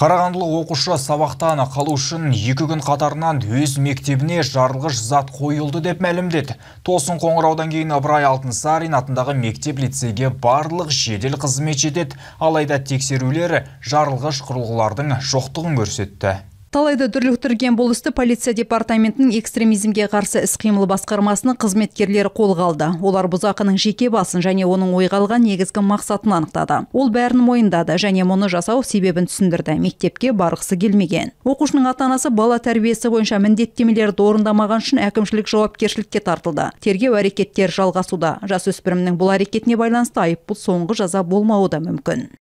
Қарағандылық оқушы сабақтан қалу үшін екі күн қатарынан өз мектебіне жарылғыш зат қойылды деп мәлімдеді. Тосын қоңыраудан кейін Ыбырай Алтынсарин атындағы мектеп лицейге барлық жедел қызмет жетеді, алайда тексерулері жарылғыш құрылғылардың жоқтығын көрсетті талайды дүрліктірген бұл істі полиция департаментінің экстремизмге қарсы іс қимыл басқармасының қызметкерлері қолға алды олар бұзақының жеке басын және оның ойға алған негізгі мақсатын анықтады ол бәрін мойындады және мұны жасау себебін түсіндірді мектепке барғысы келмеген оқушының ата анасы бала тәрбиесі бойынша міндеттемелерді орындамаған үшін әкімшілік жауапкершілікке тартылды тергеу әрекеттері жалғасуда жасөспірімнің бұл әрекетіне байланысты айыппұл соңғы жаза болмауы да мүмкін